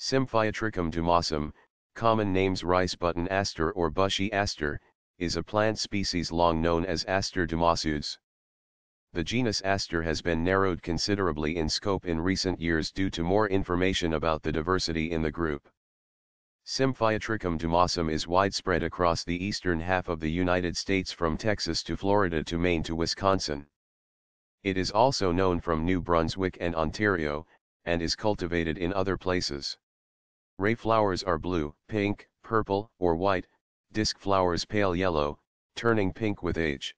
Symphyotrichum dumasum, common names rice button aster or bushy aster, is a plant species long known as Aster dumasudes. The genus Aster has been narrowed considerably in scope in recent years due to more information about the diversity in the group. Symphyotrichum dumasum is widespread across the eastern half of the United States from Texas to Florida to Maine to Wisconsin. It is also known from New Brunswick and Ontario, and is cultivated in other places. Ray flowers are blue, pink, purple, or white, disc flowers pale yellow, turning pink with age.